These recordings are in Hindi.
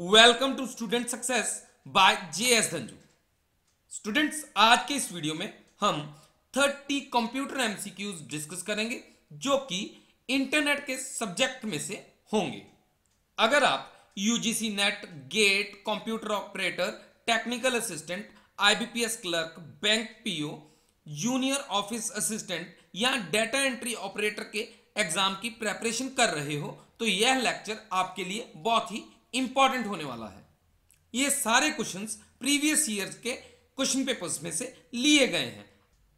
Welcome to student success by J S Dhanju students आज के इस वीडियो में हम 30 कंप्यूटर एमसीक्यूज डिस्कस करेंगे जो कि इंटरनेट के सब्जेक्ट में से होंगे अगर आप UGC NET GATE computer operator technical assistant IBPS clerk bank PO junior office assistant या डेटा एंट्री ऑपरेटर के एग्जाम की प्रेपरेशन कर रहे हो तो यह लेक्चर आपके लिए बहुत ही इंपॉर्टेंट होने वाला है ये सारे क्वेश्चंस प्रीवियस ईयर के क्वेश्चन पेपर्स में से लिए गए हैं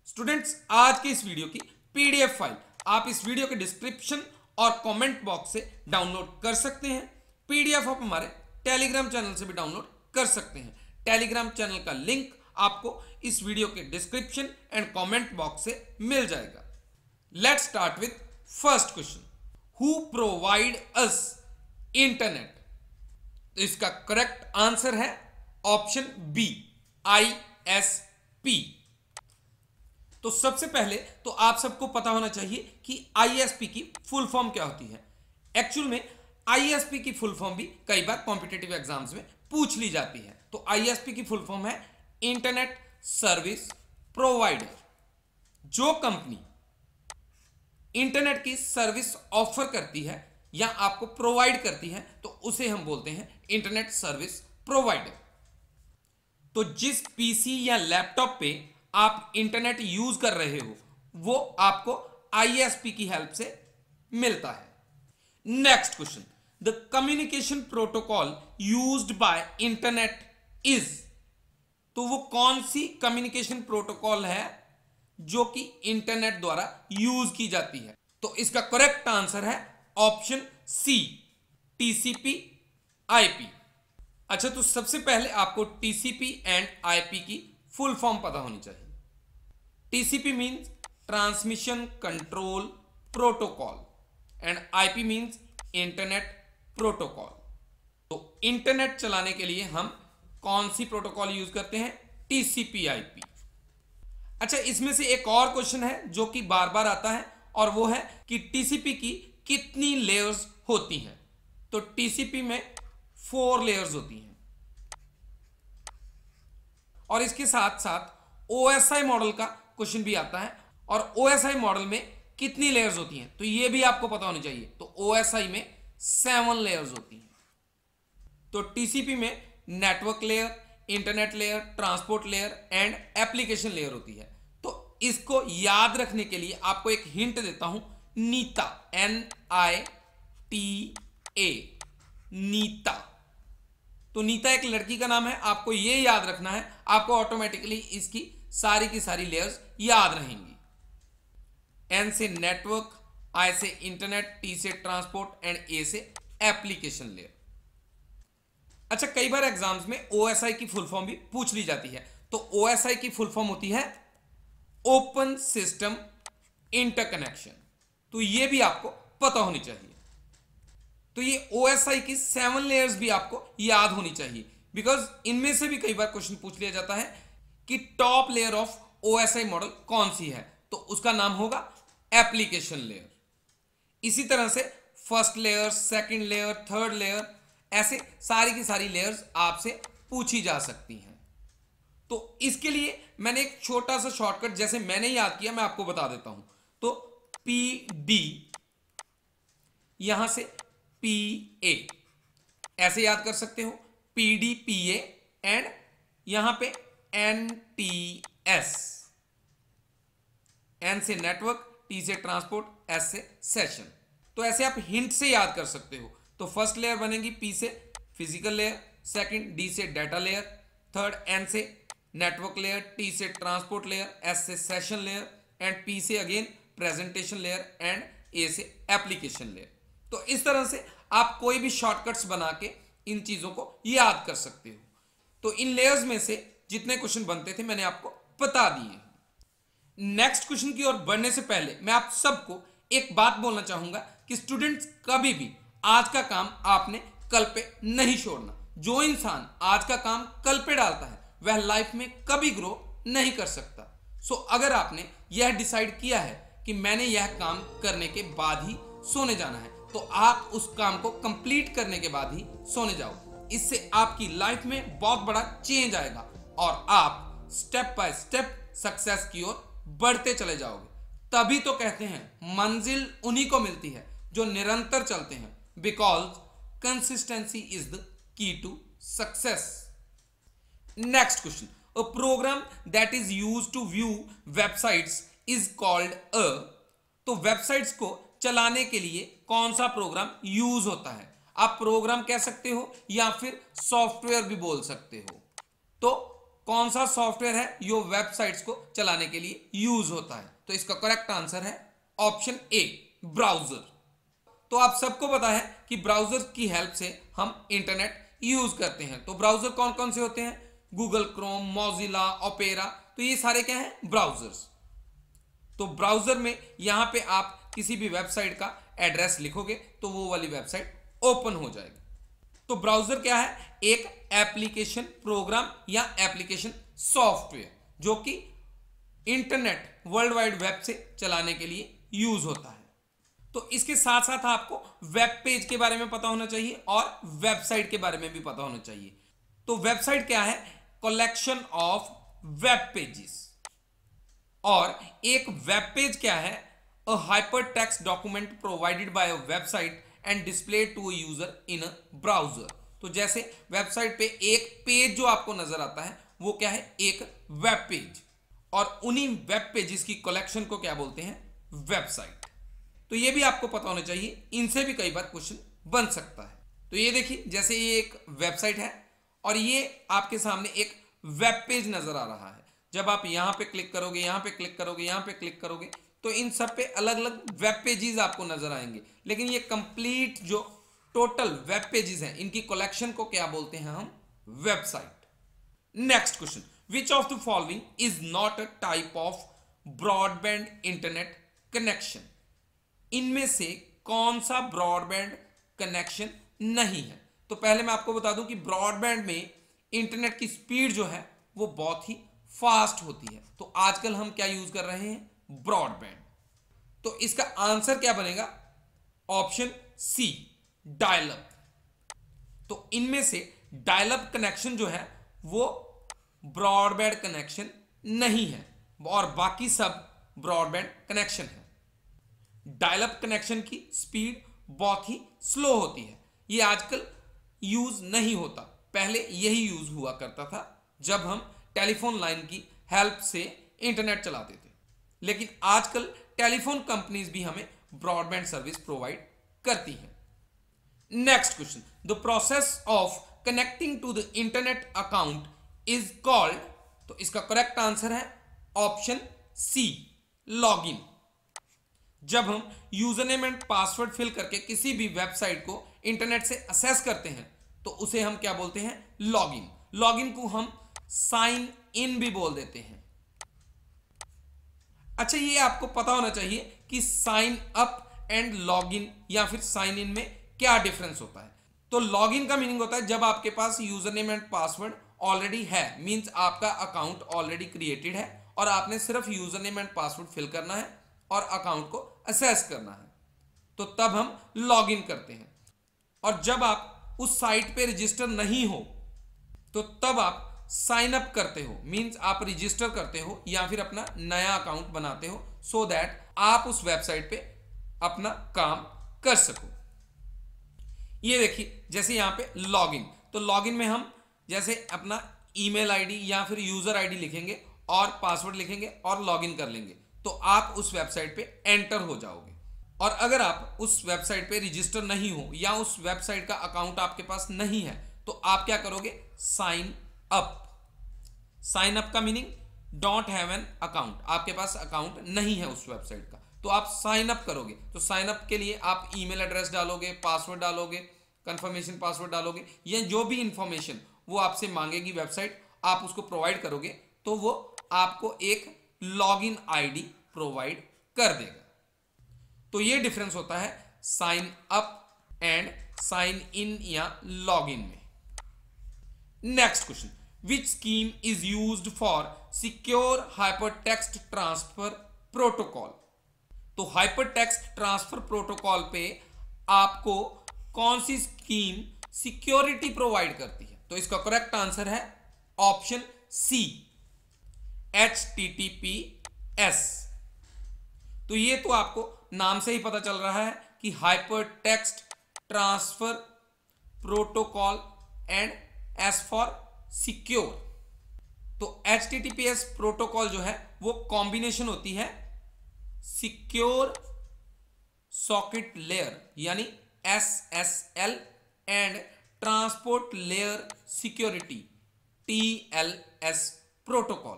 स्टूडेंट्स आज के इस वीडियो की पीडीएफ फाइल आप इस वीडियो के डिस्क्रिप्शन और कमेंट बॉक्स से डाउनलोड कर सकते हैं पीडीएफ आप हमारे टेलीग्राम चैनल से भी डाउनलोड कर सकते हैं टेलीग्राम चैनल का लिंक आपको इस वीडियो के डिस्क्रिप्शन एंड कमेंट बॉक्स से मिल जाएगा let start with first question who provide us internet तो इसका करेक्ट आंसर है option B I S P तो सबसे पहले तो आप सबको पता होना चाहिए कि आईएसपी की फुल फॉर्म क्या होती है एक्चुअल में आईएसपी की फुल फॉर्म भी कई बार कॉम्पिटेटिव एग्जाम्स में पूछ ली जाती है तो आईएसपी की फुल फॉर्म है इंटरनेट सर्विस प्रोवाइडर जो कंपनी इंटरनेट की सर्विस ऑफर करती है या आपको प्रोवाइड करती है तो उसे हम बोलते हैं इंटरनेट सर्विस प्रोवाइडर तो जिस पीसी या लैपटॉप पे आप इंटरनेट यूज कर रहे हो वो आपको आईएसपी की हेल्प से मिलता है next question the communication protocol used by internet is तो वो कौन सी कम्युनिकेशन प्रोटोकॉल है जो कि इंटरनेट द्वारा यूज की जाती है तो इसका करेक्ट आंसर है ऑप्शन सी टीसीपी आईपी अच्छा तो सबसे पहले आपको टीसीपी एंड आईपी की फुल फॉर्म पता होनी चाहिए TCP means transmission control protocol and IP means internet protocol तो इंटरनेट चलाने के लिए हम कौन सी प्रोटोकॉल यूज करते हैं टीसीपी आईपी अच्छा इसमें से एक और क्वेश्चन है जो कि बार बार आता है और वो है कि टीसीपी की कितनी लेयर्स होती हैं तो टीसीपी में फोर लेयर्स होती हैं और इसके साथ साथ ओएसआई मॉडल का क्वेश्चन भी आता है और ओएसआई मॉडल में कितनी लेयर्स होती हैं तो ये भी आपको पता होनी चाहिए तो ओएसआई में सेवन लेयर्स होती हैं तो टीसीपी में network layer internet layer transport layer and application layer होती है तो इसको याद रखने के लिए आपको एक हिंट देता हूं Nita N I T A Nita तो नीता एक लड़की का नाम है आपको यह याद रखना है आपको ऑटोमेटिकली इसकी सारी की सारी लेयर्स याद रहेंगी एन से नेटवर्क आई से इंटरनेट टी से ट्रांसपोर्ट एंड ए से एप्लीकेशन लेयर अच्छा कई बार एग्जाम्स में ओ की फुल फॉर्म भी पूछ ली जाती है तो ओ की फुल फॉर्म होती है ओपन सिस्टम इंटरकनेक्शन तो ये भी आपको पता होनी चाहिए तो ये ओ की सेवन लेयर्स भी आपको याद होनी चाहिए बिकॉज इनमें से भी कई बार क्वेश्चन पूछ लिया जाता है कि top layer of O model कौन सी है तो उसका नाम होगा एप्लीकेशन लेयर इसी तरह से first layer second layer third layer ऐसे सारी की सारी लेयर्स आपसे पूछी जा सकती हैं तो इसके लिए मैंने एक छोटा सा शॉर्टकट जैसे मैंने याद किया मैं आपको बता देता हूं तो पी डी यहां से पी ए ऐसे याद कर सकते हो P D P A and यहां पे एन टी एस एन से नेटवर्क टी से ट्रांसपोर्ट एस से सेशन तो ऐसे आप हिंट से याद कर सकते हो तो फर्स्ट लेयर बनेगी पी से फिजिकल लेयर सेकंड डी से डाटा लेयर थर्ड एन से नेटवर्क लेयर टी से ट्रांसपोर्ट लेयर एस से सेशन लेयर एंड पी से again presentation layer and A से एप्लीकेशन लेयर तो इस तरह से आप कोई भी शॉर्टकट्स बना के इन चीज़ों को याद कर सकते हो तो इन लेयर्स में से जितने क्वेश्चन बनते थे मैंने आपको बता दिए नेक्स्ट क्वेश्चन की ओर बढ़ने से पहले मैं आप सबको एक बात बोलना चाहूंगा कि स्टूडेंट्स कभी भी आज का काम आपने कल पे नहीं छोड़ना जो इंसान आज का काम कल पे डालता है वह लाइफ में कभी ग्रो नहीं कर सकता सो so, अगर आपने यह डिसाइड किया है कि मैंने यह काम करने के बाद ही सोने जाना है तो आप उस काम को कंप्लीट करने के बाद ही सोने जाओ इससे आपकी लाइफ में बहुत बड़ा चेंज आएगा और आप स्टेप बाय स्टेप सक्सेस की ओर बढ़ते चले जाओगे तभी तो कहते हैं मंजिल उन्हीं को मिलती है जो निरंतर चलते हैं because consistency is the key to success next question program that is use to view websites is called a तो वेबसाइट्स को चलाने के लिए कौन सा प्रोग्राम यूज होता है आप प्रोग्राम कह सकते हो या फिर सॉफ्टवेयर भी बोल सकते हो तो कौन सा सॉफ्टवेयर है जो वेबसाइट्स को चलाने के लिए यूज होता है तो इसका करेक्ट आंसर है ऑप्शन ए ब्राउजर तो आप सबको पता है कि ब्राउजर की हेल्प से हम इंटरनेट यूज करते हैं तो ब्राउजर कौन कौन से होते हैं गूगल क्रोम मोजिला ओपेरा तो ये सारे क्या हैं ब्राउजर्स तो ब्राउजर में यहां पे आप किसी भी वेबसाइट का एड्रेस लिखोगे तो वो वाली वेबसाइट ओपन हो जाएगी तो ब्राउजर क्या है एक एप्लीकेशन प्रोग्राम या एप्लीकेशन सॉफ्टवेयर जो कि इंटरनेट वर्ल्ड वाइड वेब से चलाने के लिए यूज होता है तो इसके साथ साथ आपको वेब पेज के बारे में पता होना चाहिए और वेबसाइट के बारे में भी पता होना चाहिए तो वेबसाइट क्या है कलेक्शन ऑफ वेब पेजेस और एक वेब पेज क्या है a hyper text document provided by a website and display to user in browser तो जैसे वेबसाइट पे एक पेज जो आपको नजर आता है वो क्या है एक वेब पेज और उन्हीं वेब पेजेस की कलेक्शन को क्या बोलते हैं वेबसाइट तो ये भी आपको पता होना चाहिए इनसे भी कई बार क्वेश्चन बन सकता है तो ये देखिए जैसे ये एक वेबसाइट है और ये आपके सामने एक वेब पेज नजर आ रहा है जब आप यहाँ पे क्लिक करोगे यहाँ पे क्लिक करोगे यहाँ पे क्लिक करोगे तो इन सब पे अलग अलग वेब पेजेस आपको नजर आएंगे लेकिन ये कंप्लीट जो टोटल वेब पेजेस हैं इनकी कलेक्शन को क्या बोलते हैं हम website next question which of the following is not a type of broadband internet connection इनमें से कौन सा ब्रॉडबैंड कनेक्शन नहीं है तो पहले मैं आपको बता दूं कि ब्रॉडबैंड में इंटरनेट की स्पीड जो है वो बहुत ही फास्ट होती है तो आजकल हम क्या यूज कर रहे हैं ब्रॉडबैंड तो इसका आंसर क्या बनेगा ऑप्शन सी डायलप तो इनमें से डायलप कनेक्शन जो है वो ब्रॉडबैंड कनेक्शन नहीं है और बाकी सब ब्रॉडबैंड कनेक्शन है डायलप कनेक्शन की स्पीड बहुत ही स्लो होती है ये आजकल यूज नहीं होता पहले यही यूज हुआ करता था जब हम टेलीफोन लाइन की हेल्प से इंटरनेट चलाते थे लेकिन आजकल टेलीफोन कंपनीज भी हमें ब्रॉडबैंड सर्विस प्रोवाइड करती है next question the process of connecting to the internet account is called तो इसका करेक्ट आंसर है ऑप्शन सी लॉगिन जब हम user name and password fill करके किसी भी वेबसाइट को इंटरनेट से असेस करते हैं तो उसे हम क्या बोलते हैं लॉगिन लॉगिन को हम साइन इन भी बोल देते हैं अच्छा ये आपको पता होना चाहिए कि sign up and log in या फिर साइन इन में क्या डिफरेंस होता है तो लॉग इन का मीनिंग होता है जब आपके पास user name and password already है मींस आपका अकाउंट ऑलरेडी क्रिएटेड है और आपने सिर्फ user name and password fill करना है और अकाउंट को असेस करना है तो तब हम लॉग इन करते हैं और जब आप उस साइट पे रजिस्टर नहीं हो तो तब आप साइन अप करते हो मींस आप रजिस्टर करते हो या फिर अपना नया अकाउंट बनाते हो सो so दैट आप उस वेबसाइट पे अपना काम कर सको ये देखिए जैसे यहां पे लॉगिन तो लॉगिन में हम जैसे अपना ईमेल आईडी या फिर यूजर आईडी लिखेंगे और पासवर्ड लिखेंगे और लॉगिन कर लेंगे तो आप उस वेबसाइट पे एंटर हो जाओगे और अगर आप उस वेबसाइट पे रजिस्टर नहीं हो या उस वेबसाइट का अकाउंट आपके पास नहीं है तो आप क्या करोगे साइन अप साइन अप का meaning don't have an account आपके पास अकाउंट नहीं है उस वेबसाइट का तो आप साइन अप करोगे तो साइन अप के लिए आप ईमेल एड्रेस डालोगे पासवर्ड डालोगे कंफर्मेशन पासवर्ड डालोगे या जो भी इंफॉर्मेशन वो आपसे मांगेगी वेबसाइट आप उसको प्रोवाइड करोगे तो वो आपको एक लॉग इन आई प्रोवाइड कर देगा तो ये डिफरेंस होता है sign up and sign in या लॉग इन में next question scheme is use for secure hyper hypertext transfer protocol तो हाइपर हाइपरटेक्स्ट ट्रांसफर प्रोटोकॉल पे आपको कौन सी स्कीम सिक्योरिटी प्रोवाइड करती है तो इसका करेक्ट आंसर है option C H T T P S तो ये तो आपको नाम से ही पता चल रहा है कि hyper text transfer protocol and S for secure तो एच प्रोटोकॉल जो है वो कॉम्बिनेशन होती है सिक्योर सॉकेट लेयर यानी S S L and transport layer security T L S protocol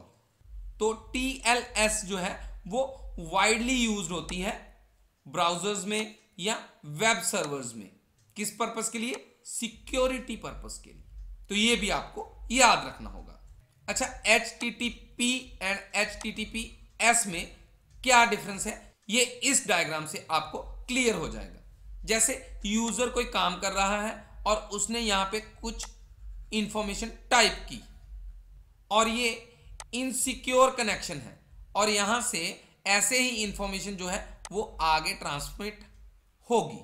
तो टी एल एस जो है वो वाइडली यूज होती है ब्राउजर्स में या वेब सर्वर्स में किस पर्पस के लिए सिक्योरिटी पर्पस के लिए तो ये भी आपको याद रखना होगा अच्छा H T T P and H T T P S में क्या डिफरेंस है ये इस डायग्राम से आपको क्लियर हो जाएगा जैसे यूजर कोई काम कर रहा है और उसने यहां पे कुछ इंफॉर्मेशन टाइप की और ये इनसिक्योर कनेक्शन है और यहां से ऐसे ही इंफॉर्मेशन जो है वो आगे ट्रांसमिट होगी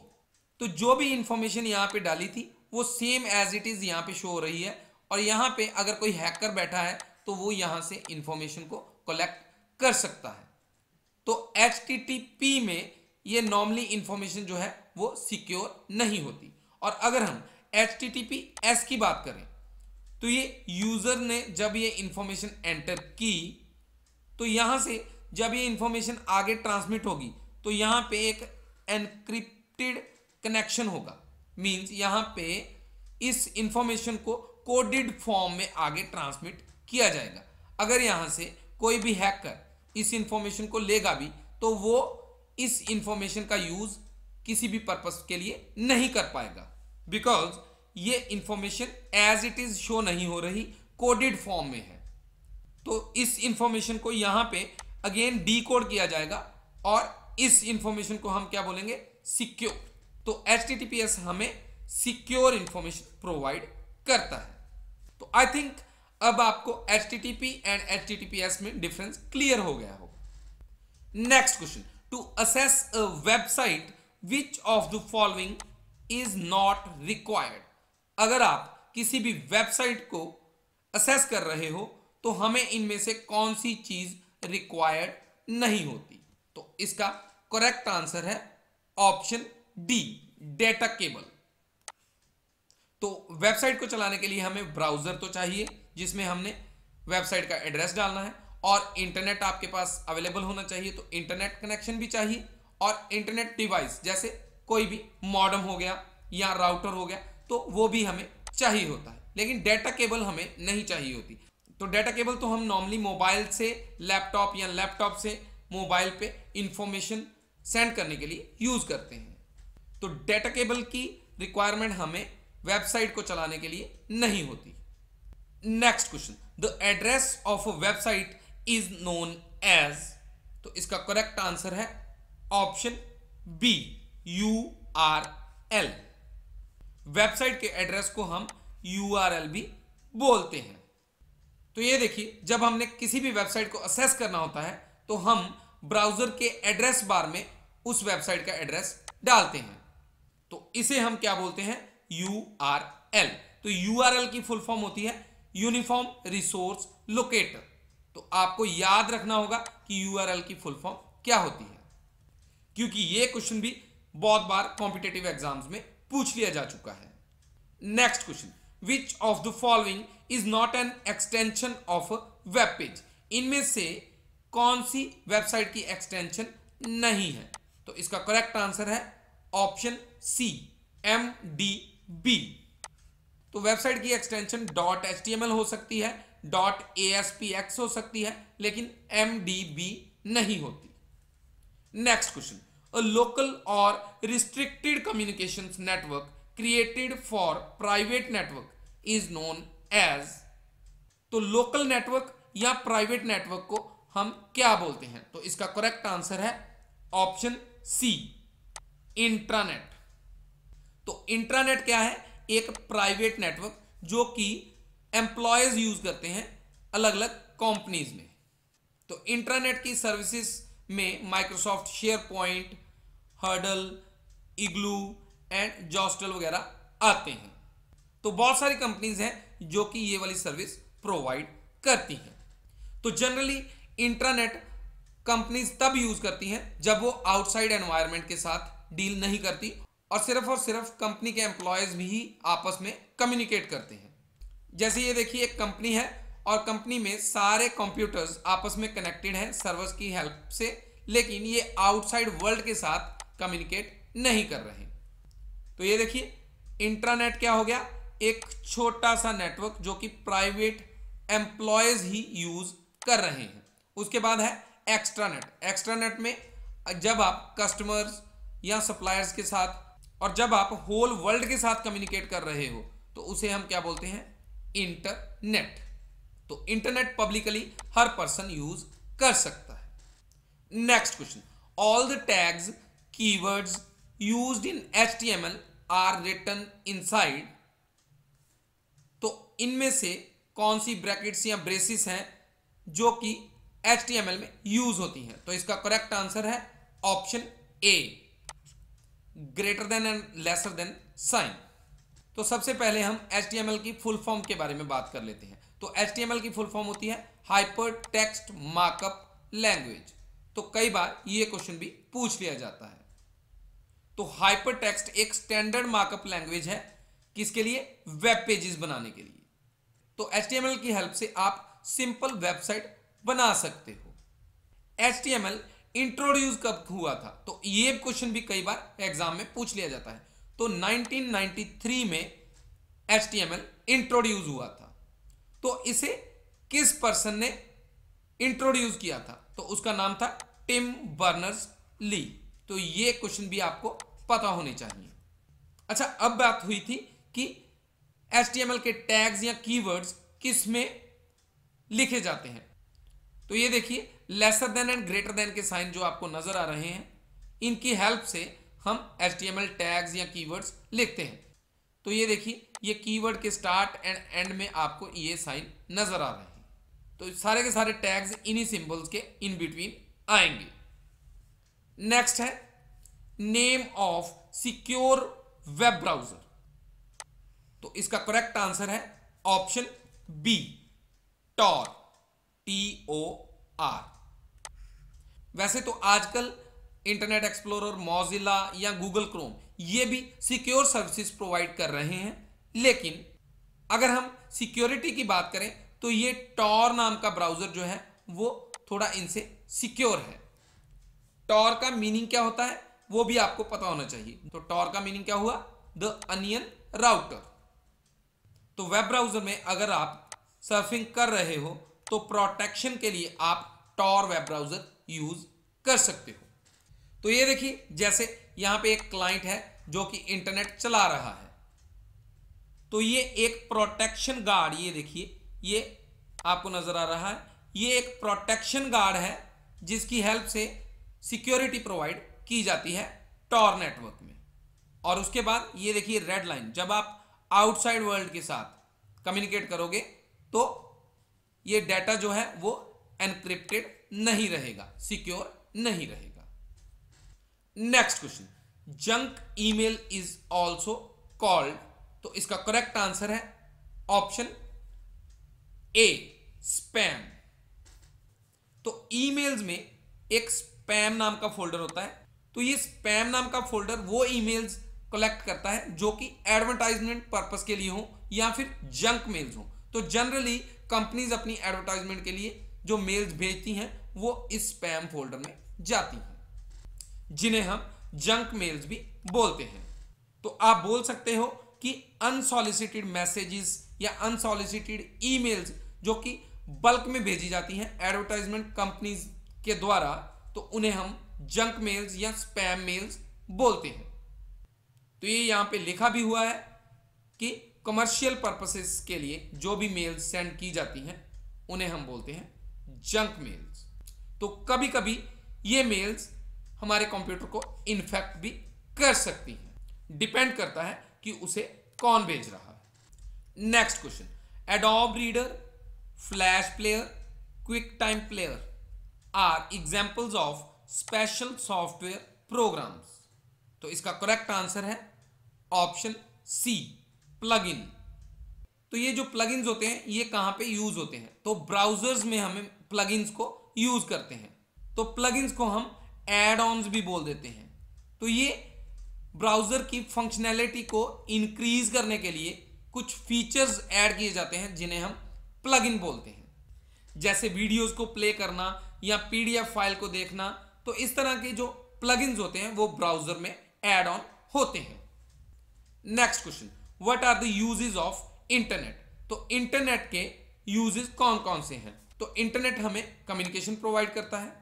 तो जो भी इंफॉर्मेशन यहां पे डाली थी वो सेम एज इट इज़ यहां पे शो हो रही है और यहाँ पे अगर कोई हैकर बैठा है तो वो यहाँ से इंफॉर्मेशन को कलेक्ट कर सकता है तो एच में ये नॉर्मली इंफॉर्मेशन जो है वो सिक्योर नहीं होती और अगर हम एच एस की बात करें तो ये यूज़र ने जब ये इंफॉर्मेशन एंटर की तो यहां से जब ये इंफॉर्मेशन आगे ट्रांसमिट होगी तो यहां पे एक एनक्रिप्टेड कनेक्शन होगा मींस यहां पे इस इंफॉर्मेशन को कोडिड फॉर्म में आगे ट्रांसमिट किया जाएगा अगर यहाँ से कोई भी हैकर इस इंफॉर्मेशन को लेगा भी तो वो इस इंफॉर्मेशन का यूज़ किसी भी पर्पस के लिए नहीं कर पाएगा बिकॉज ये information as it is show नहीं हो रही कोडेड फॉर्म में है तो इस इंफॉर्मेशन को यहां पे अगेन डी किया जाएगा और इस इंफॉर्मेशन को हम क्या बोलेंगे सिक्योर तो एच हमें सिक्योर इंफॉर्मेशन प्रोवाइड करता है तो आई थिंक अब आपको एच एंड एच में डिफरेंस क्लियर हो गया हो next question to access a website which of the following is not required अगर आप किसी भी वेबसाइट को असेस कर रहे हो तो हमें इनमें से कौन सी चीज रिक्वायर्ड नहीं होती तो इसका करेक्ट आंसर है ऑप्शन डी डेटा केबल तो वेबसाइट को चलाने के लिए हमें ब्राउजर तो चाहिए जिसमें हमने वेबसाइट का एड्रेस डालना है और इंटरनेट आपके पास अवेलेबल होना चाहिए तो इंटरनेट कनेक्शन भी चाहिए और इंटरनेट डिवाइस जैसे कोई भी मॉडम हो गया या राउटर हो गया तो वो भी हमें चाहिए होता है लेकिन डेटा केबल हमें नहीं चाहिए होती तो डेटा केबल तो हम नॉर्मली मोबाइल से लैपटॉप या लैपटॉप से मोबाइल पे इंफॉर्मेशन सेंड करने के लिए यूज़ करते हैं तो डेटा केबल की रिक्वायरमेंट हमें वेबसाइट को चलाने के लिए नहीं होती next question the address of a website is known as तो इसका करेक्ट आंसर है option B U R L website के एड्रेस को हम यू आर एल भी बोलते हैं तो ये देखिए जब हमने किसी भी वेबसाइट को असेस करना होता है तो हम ब्राउजर के एड्रेस बार में उस वेबसाइट का एड्रेस डालते हैं तो इसे हम क्या बोलते हैं यू आर एल तो यू आर एल की फुल फॉर्म होती है यूनिफॉर्म रिसोर्स लोकेटर तो आपको याद रखना होगा कि यू आर एल की फुल फॉर्म क्या होती है क्योंकि यह क्वेश्चन भी बहुत बार कॉम्पिटेटिव एग्जाम्स में पूछ लिया जा चुका है next question which of the following is not an extension of web page इनमें से कौन सी वेबसाइट की एक्सटेंशन नहीं है तो इसका करेक्ट आंसर है option C M D B तो वेबसाइट की एक्सटेंशन डॉट एच हो सकती है डॉट ए हो सकती है लेकिन एम नहीं होती नेक्स्ट क्वेश्चन अ लोकल और restricted communication network created for private network is known as तो लोकल नेटवर्क या प्राइवेट नेटवर्क को हम क्या बोलते हैं तो इसका करेक्ट आंसर है ऑप्शन सी इंट्रानेट तो इंट्रानेट क्या है एक प्राइवेट नेटवर्क जो कि एम्प्लॉयज यूज करते हैं अलग अलग कंपनीज में तो इंट्रानेट की सर्विसेज में Microsoft SharePoint Huddle Igloo and Jostle वगैरह आते हैं तो बहुत सारी कंपनीज हैं जो कि ये वाली सर्विस प्रोवाइड करती हैं तो जनरली इंट्रानेट कंपनीज तब यूज करती हैं जब वो आउटसाइड एनवायरनमेंट के साथ डील नहीं करती और सिर्फ और सिर्फ कंपनी के एम्प्लॉयज भी आपस में कम्युनिकेट करते हैं जैसे ये देखिए एक कंपनी है और कंपनी में सारे कंप्यूटर्स आपस में कनेक्टेड हैं सर्वर्स की हेल्प से लेकिन ये आउटसाइड वर्ल्ड के साथ कम्युनिकेट नहीं कर रहे तो ये देखिए इंट्रानेट क्या हो गया एक छोटा सा नेटवर्क जो कि प्राइवेट एम्प्लॉयज ही यूज कर रहे हैं उसके बाद है एक्स्ट्रानेट एक्स्ट्रानेट में जब आप कस्टमर्स या सप्लायर्स के साथ और जब आप होल वर्ल्ड के साथ कम्युनिकेट कर रहे हो तो उसे हम क्या बोलते हैं इंटरनेट तो इंटरनेट पब्लिकली हर पर्सन यूज कर सकता है next question all the tags keywords used in HTML are written inside तो इनमें से कौन सी ब्रैकेट्स या ब्रेसिस हैं जो कि एच में यूज होती हैं तो इसका करेक्ट आंसर है option A greater than and lesser than sign तो सबसे पहले हम एच की फुल फॉर्म के बारे में बात कर लेते हैं तो एच की फुल फॉर्म होती है हाइपर टेक्स्ट मार्कअप लैंग्वेज तो कई बार ये क्वेश्चन भी पूछ लिया जाता है तो हाइपर टेक्स्ट एक स्टैंडर्ड मार्कअप लैंग्वेज है किसके लिए वेब पेजेस बनाने के लिए तो एच की हेल्प से आप सिंपल वेबसाइट बना सकते हो एच इंट्रोड्यूस कब हुआ था तो ये क्वेश्चन भी कई बार एग्जाम में पूछ लिया जाता है तो 1993 में एच इंट्रोड्यूस हुआ था तो इसे किस पर्सन ने इंट्रोड्यूस किया था तो उसका नाम था टिम बर्नर्स ली तो ये क्वेश्चन भी आपको पता होने चाहिए अच्छा अब बात हुई थी कि एच के टैग्स या कीवर्ड्स किस में लिखे जाते हैं तो ये देखिए lesser than and greater than के साइन जो आपको नजर आ रहे हैं इनकी हेल्प से हम एच टैग्स या कीवर्ड्स लिखते हैं तो ये देखिए ये कीवर्ड के स्टार्ट एंड एंड में आपको ये साइन नजर आ रहे हैं तो सारे के सारे टैग्स इन्हीं सिंबल्स के इन बिटवीन आएंगे नेक्स्ट है name of secure web browser तो इसका करेक्ट आंसर है option B Tor T O R वैसे तो आजकल इंटरनेट एक्सप्लोरर मोजिला या गूगल क्रोम ये भी सिक्योर सर्विसेज प्रोवाइड कर रहे हैं लेकिन अगर हम सिक्योरिटी की बात करें तो ये टॉर नाम का ब्राउजर जो है वो थोड़ा इनसे सिक्योर है टॉर का मीनिंग क्या होता है वो भी आपको पता होना चाहिए तो टॉर का मीनिंग क्या हुआ द अनियन राउटर तो वेब ब्राउजर में अगर आप सर्फिंग कर रहे हो तो प्रोटेक्शन के लिए आप टॉर वेब ब्राउजर यूज कर सकते हो तो ये देखिए जैसे यहां पे एक क्लाइंट है जो कि इंटरनेट चला रहा है तो ये एक प्रोटेक्शन गार्ड ये देखिए ये आपको नजर आ रहा है ये एक प्रोटेक्शन गार्ड है जिसकी हेल्प से सिक्योरिटी प्रोवाइड की जाती है टॉर नेटवर्क में और उसके बाद ये देखिए रेड लाइन जब आप आउटसाइड वर्ल्ड के साथ कम्युनिकेट करोगे तो ये डाटा जो है वो एनक्रिप्टेड नहीं रहेगा सिक्योर नहीं रहेगा next question junk email is also called तो इसका करेक्ट आंसर है ऑप्शन ए स्पैम तो ईमेल्स में एक स्पैम नाम का फोल्डर होता है तो ये स्पैम नाम का फोल्डर वो ईमेल्स कलेक्ट करता है जो कि एडवर्टाइजमेंट पर्पस के लिए हो या फिर जंक मेल्स हों तो जनरली कंपनीज अपनी एडवर्टाइजमेंट के लिए जो मेल्स भेजती हैं वो इस स्पैम फोल्डर में जाती हैं जिन्हें हम जंक मेल्स भी बोलते हैं तो आप बोल सकते हो कि अनसॉलिसिटेड मैसेजेस या अनसॉलिसिटेड ईमेल्स जो कि बल्क में भेजी जाती हैं एडवर्टाइजमेंट कंपनीज के द्वारा तो उन्हें हम जंक मेल्स या स्पैम मेल्स बोलते हैं तो ये यहां पे लिखा भी हुआ है कि कमर्शियल पर्पसेस के लिए जो भी मेल्स सेंड की जाती हैं उन्हें हम बोलते हैं जंक मेल्स तो कभी कभी ये मेल्स हमारे कंप्यूटर को इन्फेक्ट भी कर सकती हैं डिपेंड करता है कि उसे कौन भेज रहा है next question Adobe Reader Flash Player QuickTime player are examples of special software programs तो इसका करेक्ट आंसर है ऑप्शन सी प्लगइन तो ये जो प्लगइन्स होते हैं ये कहां पे यूज होते हैं तो ब्राउजर्स में हमें प्लगइन्स को यूज करते हैं तो प्लगइन्स को हम एड ऑन्स भी बोल देते हैं तो ये ब्राउजर की फंक्शनैलिटी को इंक्रीज करने के लिए कुछ फीचर्स ऐड किए जाते हैं जिन्हें हम प्लगइन बोलते हैं जैसे वीडियोस को प्ले करना या पीडीएफ फाइल को देखना तो इस तरह के जो प्लगइन्स होते हैं वो ब्राउजर में एड ऑन होते हैं next question what are the usages of internet तो इंटरनेट के यूजेज कौन कौन से हैं तो इंटरनेट हमें कम्युनिकेशन प्रोवाइड करता है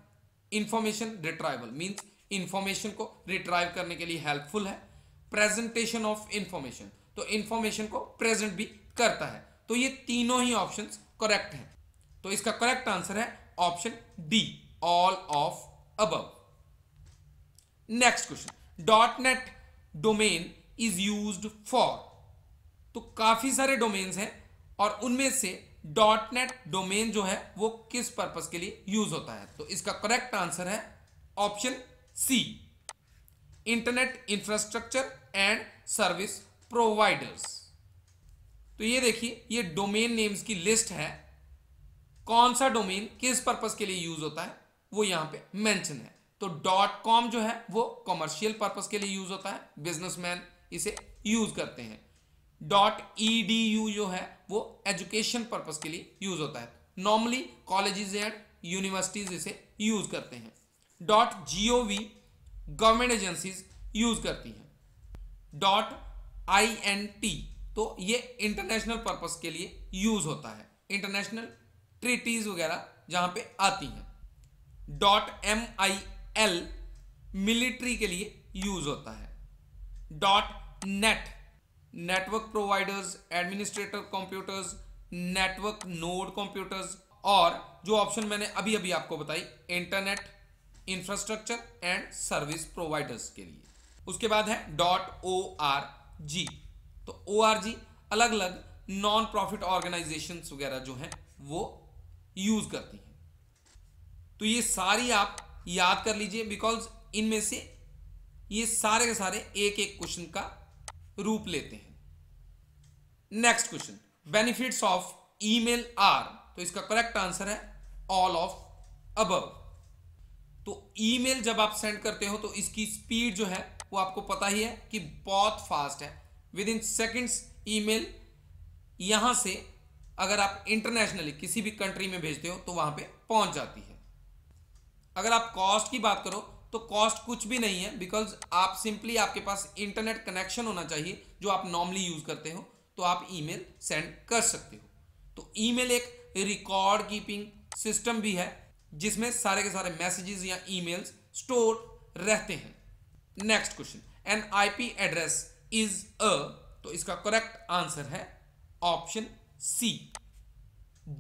इंफॉर्मेशन रिट्राइवल मीन्स इंफॉर्मेशन को रिट्राइव करने के लिए हेल्पफुल है प्रेजेंटेशन ऑफ इंफॉर्मेशन तो इंफॉर्मेशन को प्रेजेंट भी करता है तो ये तीनों ही ऑप्शन करेक्ट हैं तो इसका करेक्ट आंसर है option D all of above next question dot net domain is use for तो काफ़ी सारे डोमेन्स हैं और उनमें से डॉट नेट डोमेन जो है वो किस पर्पज के लिए यूज होता है तो इसका करेक्ट आंसर है option C internet infrastructure and service providers तो ये देखिए ये डोमेन नेम्स की लिस्ट है कौन सा डोमेन किस पर्पज के लिए यूज होता है वो यहां पे मेंशन है तो डॉट कॉम जो है वो कॉमर्शियल पर्पज के लिए यूज होता है बिजनेसमैन इसे यूज करते हैं डॉट ई डी यू जो है वो एजुकेशन पर्पज के लिए यूज होता है नॉर्मली कॉलेजेस एंड यूनिवर्सिटीज इसे यूज करते हैं dot G O V government agencies use करती हैं डॉट आई एन टी तो ये इंटरनेशनल पर्पज के लिए यूज होता है इंटरनेशनल ट्रिटीज वगैरह जहां पे आती हैं dot M I L military के लिए यूज होता है dot net network providers administrator computers network node computers और जो ऑप्शन मैंने अभी अभी आपको बताई internet infrastructure and service providers के लिए उसके बाद है डॉट ओ आर जी तो ओ आर जी अलग अलग नॉन प्रॉफिट ऑर्गेनाइजेशन वगैरह जो हैं वो यूज करती हैं तो ये सारी आप याद कर लीजिए बिकॉज इनमें से ये सारे के सारे एक एक क्वेश्चन का रूप लेते हैं next question benefits of email are तो इसका करेक्ट आंसर है ऑल ऑफ अबव तो ईमेल जब आप सेंड करते हो तो इसकी स्पीड जो है वो आपको पता ही है कि बहुत फास्ट है विद इन सेकेंड्स ईमेल यहां से अगर आप इंटरनेशनली किसी भी कंट्री में भेजते हो तो वहां पे पहुंच जाती है अगर आप कॉस्ट की बात करो तो कॉस्ट कुछ भी नहीं है बिकॉज आप सिंपली आपके पास इंटरनेट कनेक्शन होना चाहिए जो आप नॉर्मली यूज करते हो तो आप ईमेल सेंड कर सकते हो तो ईमेल एक रिकॉर्ड कीपिंग सिस्टम भी है जिसमें सारे के सारे मैसेजेस या ईमेल्स स्टोर रहते हैं next question an IP address is a तो इसका करेक्ट आंसर है ऑप्शन सी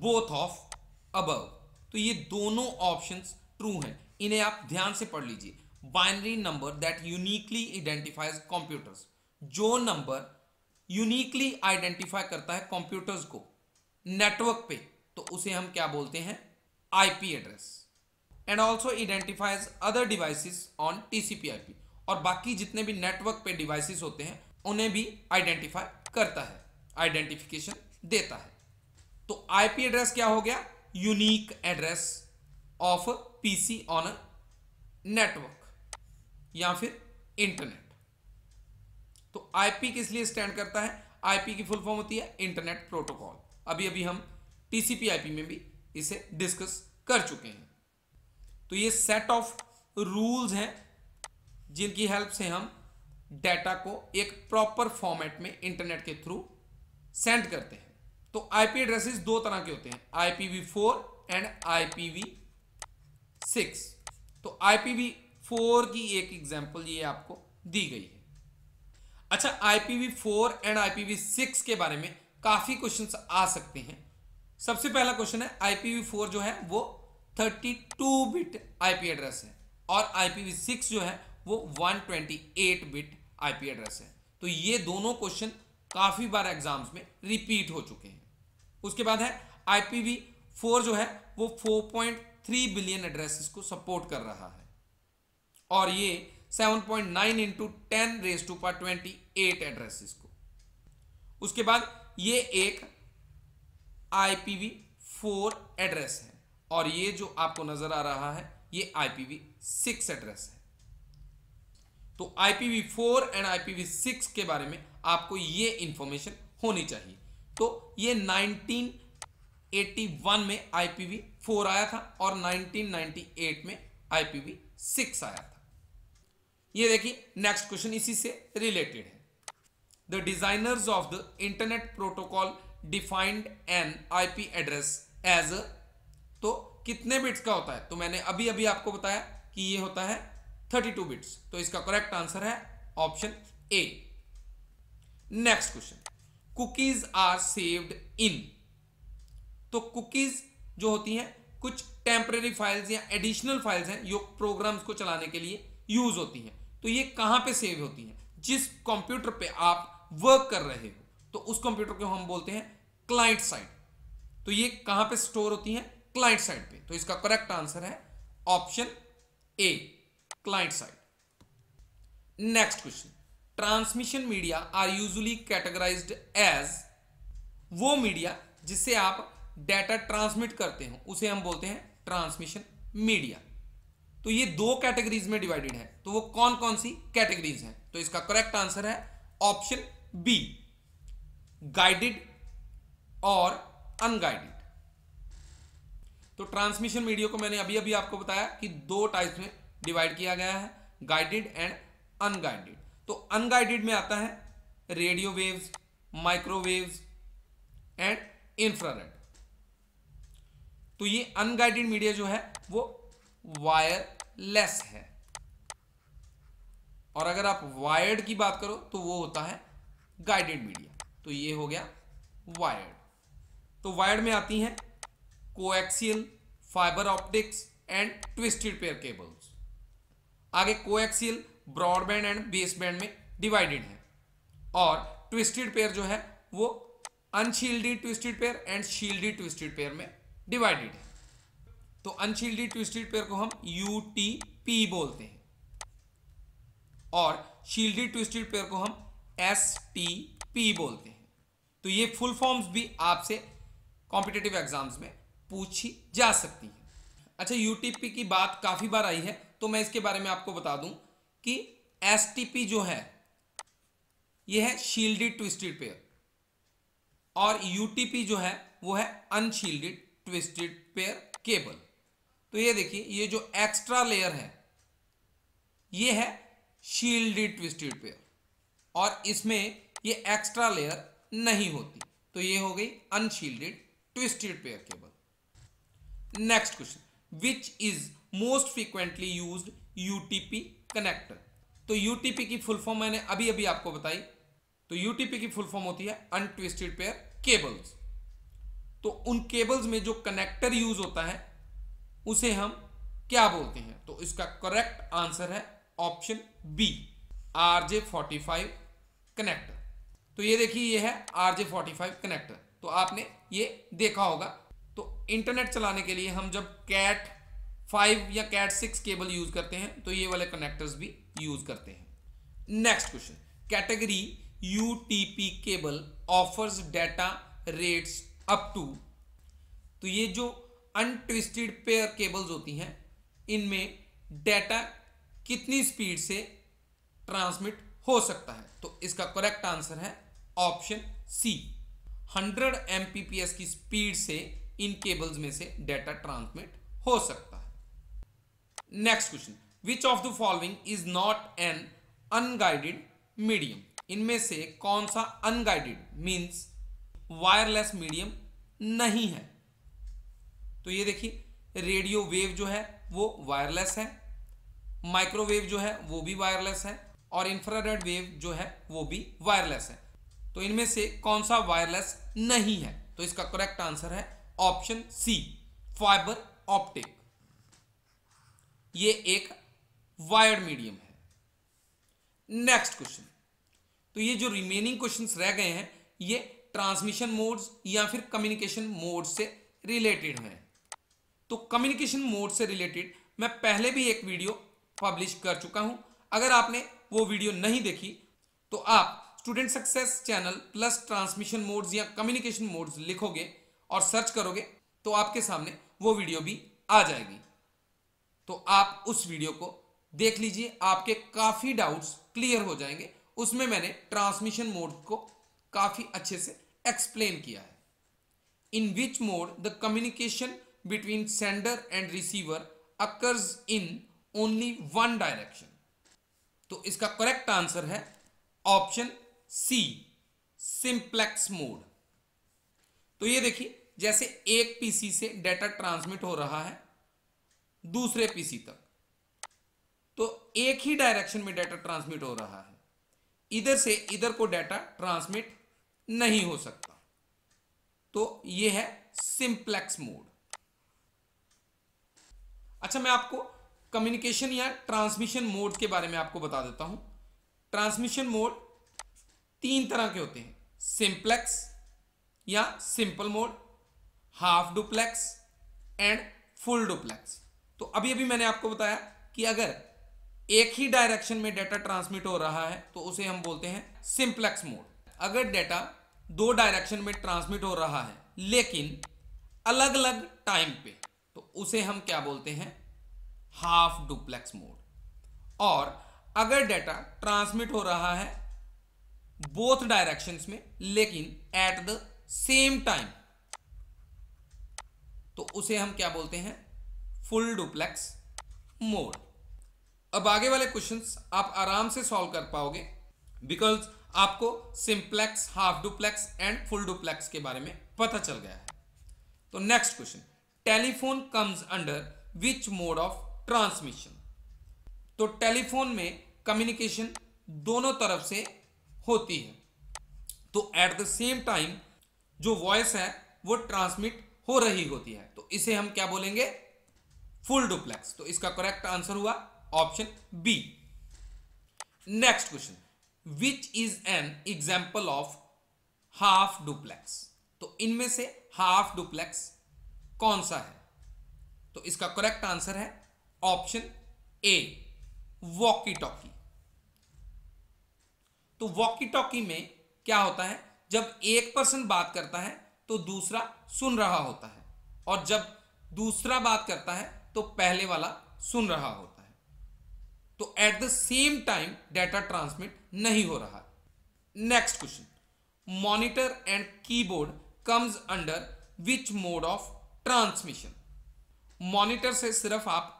बोथ ऑफ अब तो ये दोनों ऑप्शंस ट्रू हैं इन्हें आप ध्यान से पढ़ लीजिए binary number that uniquely identifies computers जो नंबर यूनिकली आइडेंटिफाई करता है कंप्यूटर्स को नेटवर्क पे तो उसे हम क्या बोलते हैं IP address and also identifies other devices on IP और बाकी जितने भी नेटवर्क पे डिवाइसेस होते हैं उन्हें भी आइडेंटिफाई करता है आइडेंटिफिकेशन देता है तो आईपी एड्रेस क्या हो गया unique address of P C on network या फिर इंटरनेट तो आईपी किस लिए स्टैंड करता है आईपी की फुल फॉर्म होती है इंटरनेट प्रोटोकॉल अभी अभी हम टीसीपी आईपी में भी इसे डिस्कस कर चुके हैं तो ये सेट ऑफ रूल्स हैं जिनकी हेल्प से हम डेटा को एक प्रॉपर फॉर्मेट में इंटरनेट के थ्रू सेंड करते हैं तो आईपी एड्रेसेस दो तरह के होते हैं IPv four and IPv six तो आईपीवी फोर की एक एग्जाम्पल ये आपको दी गई है अच्छा IPv four and IPv six के बारे में काफी क्वेश्चन आ सकते हैं सबसे पहला क्वेश्चन है आईपीवी फोर जो है वो thirty two bit IP address है और आईपीवी सिक्स जो है वो one twenty eight bit IP address है तो ये दोनों क्वेश्चन काफी बार एग्जाम्स में रिपीट हो चुके हैं उसके बाद है आईपीवी फोर जो है वो four point three billion addresses को सपोर्ट कर रहा है और ये 7.9 point nine into ten raise to पर ट्वेंटी एट एड्रेसेस को उसके बाद ये एक आईपीवी फोर एड्रेस है और ये जो आपको नजर आ रहा है ये आईपीवी सिक्स एड्रेस है तो IPv four and IPv six के बारे में आपको ये इंफॉर्मेशन होनी चाहिए तो ये 1981 में आईपीवी फोर आया था और 1998 में आईपीवी सिक्स आया था ये देखिए नेक्स्ट क्वेश्चन इसी से रिलेटेड है the designers of the internet protocol defined an IP address as तो कितने बिट्स का होता है तो मैंने अभी अभी आपको बताया कि ये होता है 32 बिट्स तो इसका करेक्ट आंसर है option A next question cookies are saved in तो कुकीज जो होती हैं कुछ टेम्प्रेरी फाइल्स या एडिशनल फाइल्स हैं जो प्रोग्राम्स को चलाने के लिए यूज होती हैं तो ये कहाँ पे सेव होती हैं जिस कंप्यूटर पे आप वर्क कर रहे हो तो उस कंप्यूटर को हम बोलते हैं क्लाइंट साइड तो ये कहाँ पे स्टोर होती हैं क्लाइंट साइड पे तो इसका करेक्ट आंसर है option A client side next question transmission media are usually categorize as वो मीडिया जिसे आप डाटा ट्रांसमिट करते हो उसे हम बोलते हैं ट्रांसमिशन मीडिया तो ये दो कैटेगरीज में डिवाइडेड है तो वो कौन कौन सी कैटेगरीज हैं तो इसका करेक्ट आंसर है ऑप्शन बी गाइडेड और अनगाइडेड तो ट्रांसमिशन मीडिया को मैंने अभी अभी आपको बताया कि दो टाइप्स में डिवाइड किया गया है गाइडेड एंड अनगाइडेड तो अनगाइडेड में आता है radio waves microwaves and infrared तो ये अनगाइडेड मीडिया जो है वो वायरलेस है और अगर आप वायर्ड की बात करो तो वो होता है गाइडेड मीडिया तो ये हो गया वायर्ड तो वायर्ड में आती हैं coaxial fibre optics and twisted pair cables आगे कोएक्सियल ब्रॉडबैंड एंड बेसबैंड में डिवाइडेड है और ट्विस्टेड पेयर जो है वो unshielded twisted pair and shielded twisted pair में डिवाइडेड है तो अनशील्डेड ट्विस्टेड पेयर को हम यू टी पी बोलते हैं और शील्डेड ट्विस्टेड पेयर को हम एस टी पी बोलते हैं तो ये फुल फॉर्म्स भी आपसे कॉम्पिटेटिव एग्जाम्स में पूछी जा सकती है अच्छा यूटीपी की बात काफ़ी बार आई है तो मैं इसके बारे में आपको बता दूं कि पी जो है यह है शील्डेड ट्विस्टेड पेयर और यूटीपी जो है वो है अनशील्डेड ट्विस्टेड पेयर केबल तो ये देखिए ये जो एक्स्ट्रा लेयर है ये है शील्डेड ट्विस्टेड पेयर और इसमें ये एक्स्ट्रा लेयर नहीं होती तो ये हो गई unshielded twisted pair cable next question which is most frequently use UTP connector तो यूटीपी की फुल फॉर्म मैंने अभी अभी आपको बताई तो यूटीपी की फुल फॉर्म होती है अनट्विस्टेड पेयर केबल्स तो उन केबल्स में जो कनेक्टर यूज होता है उसे हम क्या बोलते हैं तो इसका करेक्ट आंसर है option B R J forty five connector तो ये देखिए ये है R J forty five connector तो आपने ये देखा होगा तो इंटरनेट चलाने के लिए हम जब कैट फाइव या कैट सिक्स केबल यूज करते हैं तो ये वाले कनेक्टर्स भी यूज करते हैं next question category UTP cable offers data rates up to तो ये जो अनट्विस्टेड पेयर केबल्स होती हैं इनमें डेटा कितनी स्पीड से ट्रांसमिट हो सकता है तो इसका करेक्ट आंसर है ऑप्शन सी 100 एम की स्पीड से इन केबल्स में से डेटा ट्रांसमिट हो सकता है next question which of the following is not an unguided medium इनमें से कौन सा अनगाइडेड मींस वायरलेस मीडियम नहीं है तो ये देखिए रेडियो वेव जो है वो वायरलेस है माइक्रोवेव जो है वो भी वायरलेस है और इंफ्रारेड वेव जो है वो भी वायरलेस है तो इनमें से कौन सा वायरलेस नहीं है तो इसका करेक्ट आंसर है ऑप्शन सी फाइबर ऑप्टिक ये एक वायर्ड मीडियम है नेक्स्ट क्वेश्चन तो ये जो रिमेनिंग क्वेश्चंस रह गए हैं ये ट्रांसमिशन मोड्स या फिर कम्युनिकेशन मोड से रिलेटेड है तो कम्युनिकेशन मोड से रिलेटेड मैं पहले भी एक वीडियो पब्लिश कर चुका हूं अगर आपने वो वीडियो नहीं देखी तो आप student success channel plus transmission modes या कम्युनिकेशन मोड्स लिखोगे और सर्च करोगे तो आपके सामने वो वीडियो भी आ जाएगी तो आप उस वीडियो को देख लीजिए आपके काफ़ी डाउट्स क्लियर हो जाएंगे उसमें मैंने ट्रांसमिशन मोड को काफ़ी अच्छे से एक्सप्लेन किया है in which mode the communication between sender and receiver occurs in only one direction तो इसका करेक्ट आंसर है ऑप्शन सी सिंप्लेक्स मोड तो ये देखिए जैसे एक पीसी से डेटा ट्रांसमिट हो रहा है दूसरे पीसी तक तो एक ही डायरेक्शन में डेटा ट्रांसमिट हो रहा है इधर से इधर को डेटा ट्रांसमिट नहीं हो सकता तो ये है सिंप्लेक्स मोड अच्छा मैं आपको कम्युनिकेशन या ट्रांसमिशन मोड के बारे में आपको बता देता हूं ट्रांसमिशन मोड तीन तरह के होते हैं सिंप्लेक्स या simple mode half duplex and full duplex तो अभी अभी मैंने आपको बताया कि अगर एक ही डायरेक्शन में डाटा ट्रांसमिट हो रहा है तो उसे हम बोलते हैं सिंप्लेक्स मोड अगर डेटा दो डायरेक्शन में ट्रांसमिट हो रहा है लेकिन अलग अलग टाइम पे तो उसे हम क्या बोलते हैं हाफ डुप्लेक्स मोड और अगर डेटा ट्रांसमिट हो रहा है बोथ डायरेक्शंस में लेकिन एट द सेम टाइम तो उसे हम क्या बोलते हैं फुल डुप्लेक्स मोड अब आगे वाले क्वेश्चंस आप आराम से सॉल्व कर पाओगे बिकॉज आपको simplex half duplex and full duplex के बारे में पता चल गया है तो next question telephone comes under which mode of transmission तो टेलीफोन में कम्युनिकेशन दोनों तरफ से होती है तो एट द सेम टाइम जो वॉइस है वो ट्रांसमिट हो रही होती है तो इसे हम क्या बोलेंगे फुल डुप्लेक्स तो इसका करेक्ट आंसर हुआ option B next question which is an example of half duplex तो इनमें से हाफ डुप्लेक्स कौन सा है तो इसका करेक्ट आंसर है ऑप्शन ए वॉकी टॉकी तो वॉकी टॉकी में क्या होता है जब एक पर्सन बात करता है तो दूसरा सुन रहा होता है और जब दूसरा बात करता है तो पहले वाला सुन रहा होता है तो at the same time data transmit नहीं हो रहा next question monitor and keyboard comes under which mode of transmission monitor से सिर्फ आप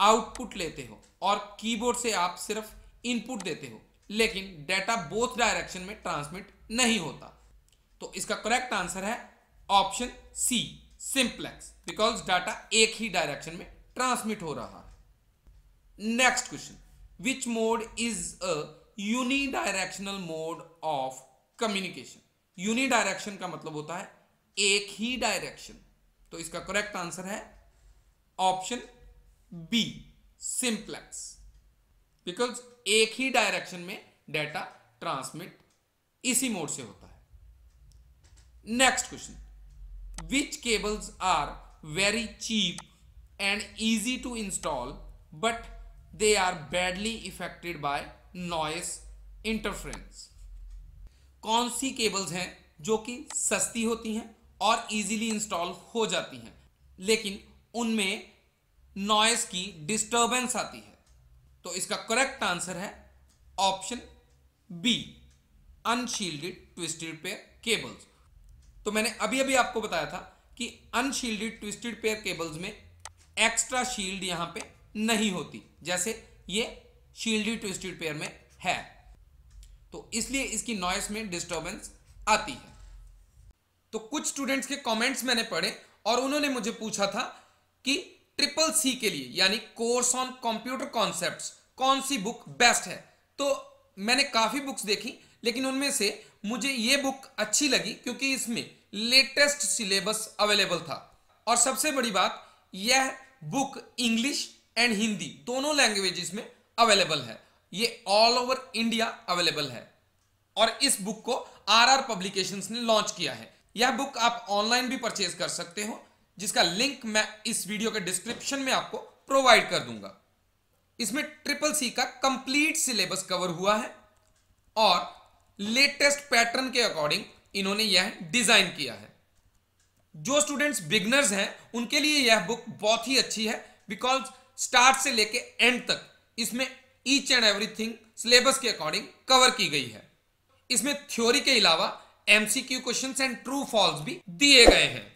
आउटपुट लेते हो और कीबोर्ड से आप सिर्फ इनपुट देते हो लेकिन डेटा बोथ डायरेक्शन में ट्रांसमिट नहीं होता तो इसका करेक्ट आंसर है option C simplex because data एक ही डायरेक्शन में ट्रांसमिट हो रहा है next question which mode is a unidirectional mode of communication unidirection का मतलब होता है एक ही डायरेक्शन तो इसका करेक्ट आंसर है ऑप्शन बी सिंप्लेक्स बिकॉज एक ही डायरेक्शन में डेटा ट्रांसमिट इसी मोड से होता है next question which cables are very cheap and easy to install but they are badly affected by noise interference. कौन सी केबल्स हैं जो कि सस्ती होती हैं और इजीली इंस्टॉल हो जाती हैं लेकिन उनमें नॉइस की डिस्टरबेंस आती है तो इसका करेक्ट आंसर है option B unshielded twisted pair cables तो मैंने अभी अभी आपको बताया था कि अनशील्डेड ट्विस्टेड पेयर केबल्स में एक्स्ट्रा शील्ड यहां पे नहीं होती जैसे ये शील्डी ट्विस्टेड पेयर में है तो इसलिए इसकी नॉइस में डिस्टर्बेंस आती है तो कुछ स्टूडेंट्स के कमेंट्स मैंने पढ़े और उन्होंने मुझे पूछा था कि ट्रिपल सी के लिए यानी कोर्स ऑन कंप्यूटर कॉन्सेप्ट्स कौन सी बुक बेस्ट है तो मैंने काफ़ी बुक्स देखी लेकिन उनमें से मुझे ये बुक अच्छी लगी क्योंकि इसमें लेटेस्ट सिलेबस अवेलेबल था और सबसे बड़ी बात यह बुक इंग्लिश एंड हिंदी दोनों लैंग्वेजेस में अवेलेबल है ये ऑल ओवर इंडिया अवेलेबल है और इस बुक को आरआर पब्लिकेशंस ने लॉन्च किया है यह बुक आप ऑनलाइन भी परचेज कर सकते हो जिसका लिंक मैं इस वीडियो के डिस्क्रिप्शन में आपको प्रोवाइड कर दूंगा इसमें ट्रिपल सी का कंप्लीट सिलेबस कवर हुआ है और लेटेस्ट पैटर्न के अकॉर्डिंग इन्होंने यह डिजाइन किया है जो स्टूडेंट्स बिगनर्स हैं उनके लिए यह बुक बहुत ही अच्छी है बिकॉज स्टार्ट से लेके एंड तक इसमें ईच एंड एवरीथिंग सिलेबस के अकॉर्डिंग कवर की गई है इसमें थ्योरी के अलावा MCQ questions and true false भी दिए गए हैं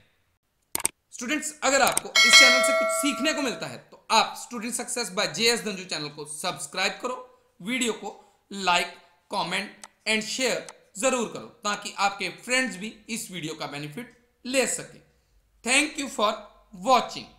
स्टूडेंट्स अगर आपको इस चैनल से कुछ सीखने को मिलता है तो आप student success by S Dhanju channel को सब्सक्राइब करो वीडियो को लाइक कॉमेंट एंड शेयर जरूर करो ताकि आपके फ्रेंड्स भी इस वीडियो का बेनिफिट ले सके थैंक यू फॉर वॉचिंग